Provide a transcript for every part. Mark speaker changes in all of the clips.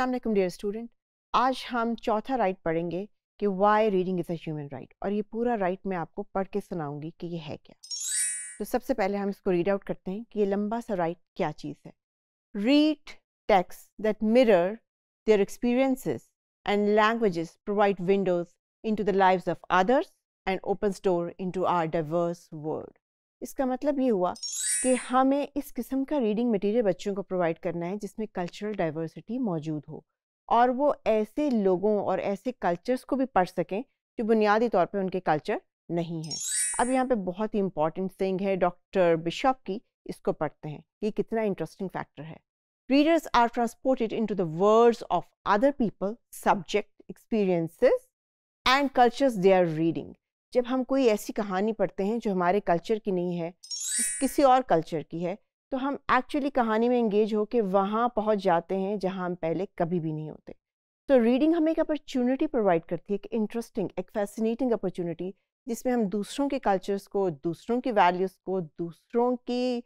Speaker 1: Aslam dear student आज हम चौथा राइट पढ़ेंगे कि why reading is a human right और ये पूरा राइट मैं आपको पढ़ के सुनाऊंगी कि ये है क्या तो सबसे पहले हम इसको रीड आउट करते हैं कि ये लंबा सा राइट क्या चीज़ है read texts that mirror their experiences and languages provide windows into the lives of others and open स्टोर into our diverse world इसका मतलब ये हुआ कि हमें इस किस्म का रीडिंग मटेरियल बच्चों को प्रोवाइड करना है जिसमें कल्चरल डाइवर्सिटी मौजूद हो और वो ऐसे लोगों और ऐसे कल्चर्स को भी पढ़ सकें जो बुनियादी तौर पर उनके कल्चर नहीं हैं अब यहाँ पे बहुत ही इंपॉर्टेंट थिंग है डॉक्टर बिशप की इसको पढ़ते हैं ये कितना इंटरेस्टिंग फैक्टर है readers are transported in the worlds of other people subject experiences and cultures they are reading जब हम कोई ऐसी कहानी पढ़ते हैं जो हमारे कल्चर की नहीं है किसी और कल्चर की है तो हम एक्चुअली कहानी में इंगेज होकर वहाँ पहुँच जाते हैं जहाँ हम पहले कभी भी नहीं होते तो रीडिंग हमें एक अपॉर्चुनिटी प्रोवाइड करती है एक इंटरेस्टिंग एक फैसिनेटिंग अपॉर्चुनिटी जिसमें हम दूसरों के कल्चर्स को दूसरों की वैल्यूज़ को दूसरों की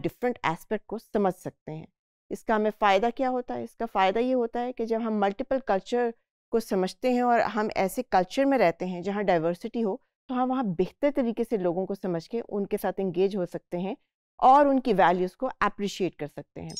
Speaker 1: डिफरेंट एस्पेक्ट को समझ सकते हैं इसका हमें फ़ायदा क्या होता है इसका फ़ायदा ये होता है कि जब हम मल्टीपल कल्चर को समझते हैं और हम ऐसे कल्चर में रहते हैं जहाँ डाइवर्सिटी हो तो हम वहाँ बेहतर तरीके से लोगों को समझ के उनके साथ इंगेज हो सकते हैं और उनकी वैल्यूज़ को अप्रिशिएट कर सकते हैं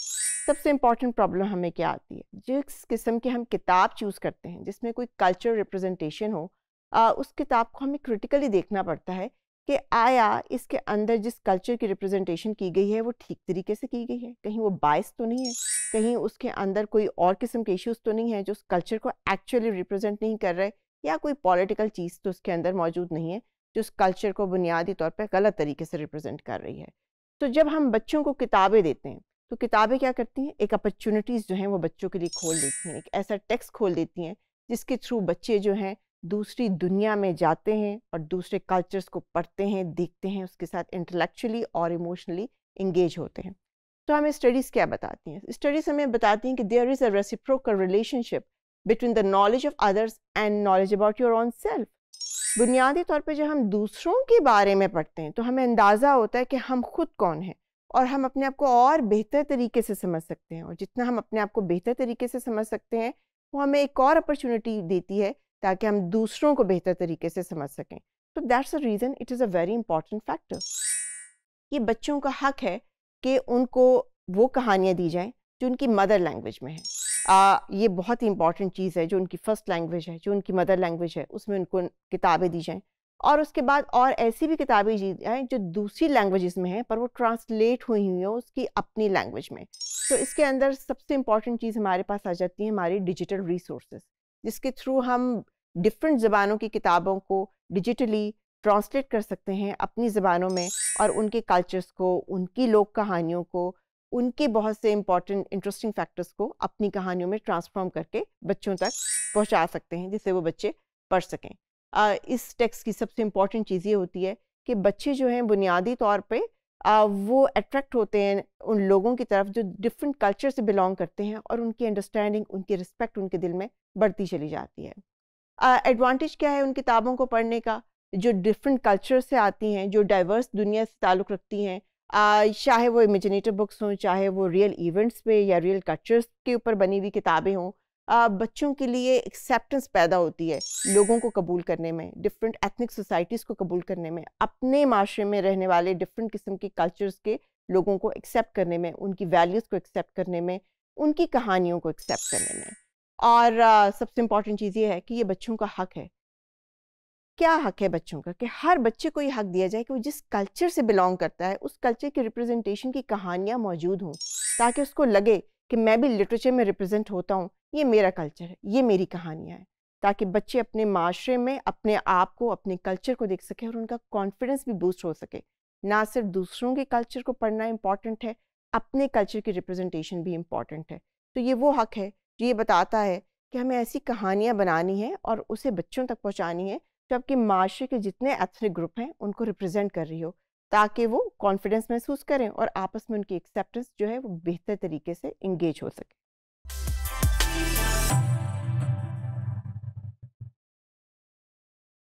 Speaker 1: सबसे इम्पॉर्टेंट प्रॉब्लम हमें क्या आती है जिस किस्म की हम किताब चूज़ करते हैं जिसमें कोई कल्चर रिप्रेजेंटेशन हो आ, उस किताब को हमें क्रिटिकली देखना पड़ता है कि आया इसके अंदर जिस कल्चर की रिप्रेजेंटेशन की गई है वो ठीक तरीके से की गई है कहीं वो बायस तो नहीं है कहीं उसके अंदर कोई और किस्म के इश्यूज तो नहीं है जो उस कल्चर को एक्चुअली रिप्रेजेंट नहीं कर रहे या कोई पॉलिटिकल चीज़ तो उसके अंदर मौजूद नहीं है जो उस कल्चर को बुनियादी तौर पर गलत तरीके से रिप्रेजेंट कर रही है तो जब हम बच्चों को किताबें देते हैं तो किताबें क्या करती हैं एक अपॉर्चुनिटीज़ जो हैं वो बच्चों के लिए खोल देती हैं एक ऐसा टेक्स्ट खोल देती हैं जिसके थ्रू बच्चे जो हैं दूसरी दुनिया में जाते हैं और दूसरे कल्चर्स को पढ़ते हैं देखते हैं उसके साथ इंटेलेक्चुअली और इमोशनली इंगेज होते हैं तो हमें स्टडीज़ क्या बताती हैं स्टडीज़ हमें बताती हैं कि there is a reciprocal relationship between the knowledge of others and knowledge about your own self बुनियादी तौर पर जब हम दूसरों के बारे में पढ़ते हैं तो हमें अंदाज़ा होता है कि हम खुद कौन हैं और हम अपने आप को और बेहतर तरीके से समझ सकते हैं और जितना हम अपने आप को बेहतर तरीके से समझ सकते हैं वो हमें एक और अपॉर्चुनिटी देती है ताकि हम दूसरों को बेहतर तरीके से समझ सकें तो that's a reason it is a very important factor ये बच्चों का हक है कि उनको वो कहानियाँ दी जाएँ जो उनकी मदर लैंग्वेज में है आ, ये बहुत ही इंपॉर्टेंट चीज़ है जो उनकी फ़र्स्ट लैंग्वेज है जो उनकी मदर लैंग्वेज है उसमें उनको किताबें दी जाएँ और उसके बाद और ऐसी भी किताबें दी जाएँ जो दूसरी लैंग्वेज में हैं पर वो ट्रांसलेट हुई हुई हैं उसकी अपनी लैंग्वेज में तो इसके अंदर सबसे इम्पॉर्टेंट चीज़ हमारे पास आ जाती है हमारी डिजिटल रिसोर्सेज जिसके थ्रू हम डिफरेंट ज़बानों की किताबों को डिजिटली ट्रांसलेट कर सकते हैं अपनी ज़बानों में और उनके कल्चर्स को उनकी लोक कहानियों को उनके बहुत से इम्पॉर्टेंट इंटरेस्टिंग फैक्टर्स को अपनी कहानियों में ट्रांसफॉर्म करके बच्चों तक पहुंचा सकते हैं जिससे वो बच्चे पढ़ सकें इस टेक्स्ट की सबसे इम्पॉर्टेंट चीज़ ये होती है कि बच्चे जो हैं बुनियादी तौर पर वो अट्रैक्ट होते हैं उन लोगों की तरफ जो डिफरेंट कल्चर से बिलोंग करते हैं और उनकी अंडरस्टैंडिंग उनकी रिस्पेक्ट उनके दिल में बढ़ती चली जाती है एडवांटेज क्या है उन किताबों को पढ़ने का जो डिफरेंट कल्चर से आती हैं जो डाइवर्स दुनिया से ताल्लुक़ रखती हैं चाहे वो इमेजिनेटिव बुक्स हों चाहे वो रियल इवेंट्स पे या रियल कल्चर्स के ऊपर बनी हुई किताबें हों बच्चों के लिए एक्सेप्टेंस पैदा होती है लोगों को कबूल करने में डिफरेंट एथनिक सोसाइटीज़ को कबूल करने में अपने माशरे में रहने वाले डिफरेंट किस्म के कल्चर्स के लोगों को एक्सेप्ट करने में उनकी वैल्यूज़ को एक्सेप्ट करने में उनकी कहानियों को एक्सेप्ट करने में और आ, सबसे इम्पॉर्टेंट चीज़ ये है कि ये बच्चों का हक है क्या हक है बच्चों का कि हर बच्चे को ये हक दिया जाए कि वो जिस कल्चर से बिलोंग करता है उस कल्चर की रिप्रेजेंटेशन की कहानियाँ मौजूद हों ताकि उसको लगे कि मैं भी लिटरेचर में रिप्रेजेंट होता हूँ ये मेरा कल्चर है ये मेरी कहानियाँ हैं ताकि बच्चे अपने माशरे में अपने आप को अपने कल्चर को देख सकें और उनका कॉन्फिडेंस भी बूस्ट हो सके ना सिर्फ दूसरों के कल्चर को पढ़ना इम्पॉर्टेंट है अपने कल्चर की रिप्रेजेंटेशन भी इम्पॉर्टेंट है तो ये वो हक है जो ये बताता है कि हमें ऐसी कहानियाँ बनानी है और उसे बच्चों तक पहुँचानी है जो आपके माशरे के जितने एथनिक ग्रुप हैं उनको रिप्रेजेंट कर रही हो ताकि वो कॉन्फिडेंस महसूस करें और आपस में उनकी एक्सेप्टेंस जो है वो बेहतर तरीके से इंगेज हो सके